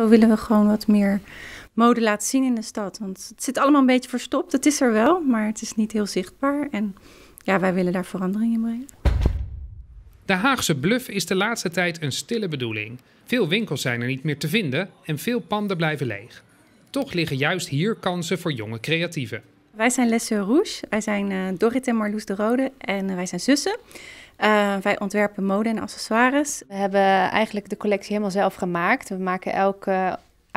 Zo willen we gewoon wat meer mode laten zien in de stad. Want het zit allemaal een beetje verstopt. Het is er wel, maar het is niet heel zichtbaar. En ja, wij willen daar verandering in brengen. De Haagse bluff is de laatste tijd een stille bedoeling. Veel winkels zijn er niet meer te vinden en veel panden blijven leeg. Toch liggen juist hier kansen voor jonge creatieven. Wij zijn Les Rouge, wij zijn eh, Dorrit en Marloes de Rode en eh, wij zijn zussen. Eh, wij ontwerpen mode en accessoires. We hebben eigenlijk de collectie helemaal zelf gemaakt. We maken elk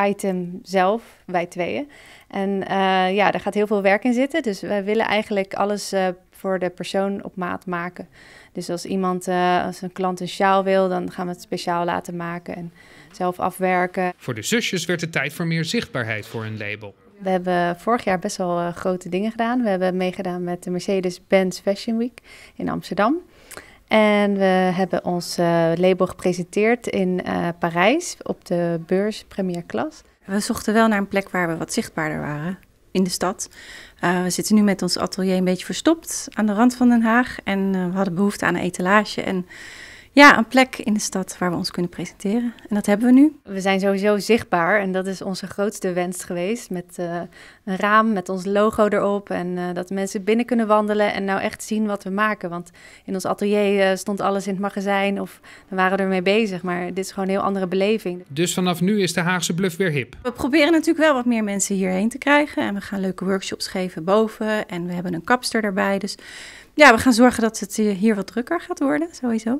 item zelf, wij tweeën. En eh, ja, daar gaat heel veel werk in zitten. Dus wij willen eigenlijk alles eh, voor de persoon op maat maken. Dus als iemand, als een klant een sjaal wil, dan gaan we het speciaal laten maken en zelf afwerken. Voor de zusjes werd het tijd voor meer zichtbaarheid voor hun label. We hebben vorig jaar best wel grote dingen gedaan. We hebben meegedaan met de Mercedes-Benz Fashion Week in Amsterdam. En we hebben ons eh, label gepresenteerd in eh, Parijs op de beurs Premier Klas. We zochten wel naar een plek waar we wat zichtbaarder waren in de stad. Eh, we zitten nu met ons atelier een beetje verstopt aan de rand van Den Haag. En we hadden behoefte aan een etalage. En ja, een plek in de stad waar we ons kunnen presenteren. En dat hebben we nu. We zijn sowieso zichtbaar en dat is onze grootste wens geweest. Met eh, een raam met ons logo erop en eh, dat mensen binnen kunnen wandelen en nou echt zien wat we maken. Want in ons atelier eh, stond alles in het magazijn of we waren er mee bezig. Maar dit is gewoon een heel andere beleving. Dus vanaf nu is de Haagse Bluff weer hip? We proberen natuurlijk wel wat meer mensen hierheen te krijgen. En we gaan leuke workshops geven boven en we hebben een kapster erbij. Dus ja, we gaan zorgen dat het hier wat drukker gaat worden sowieso.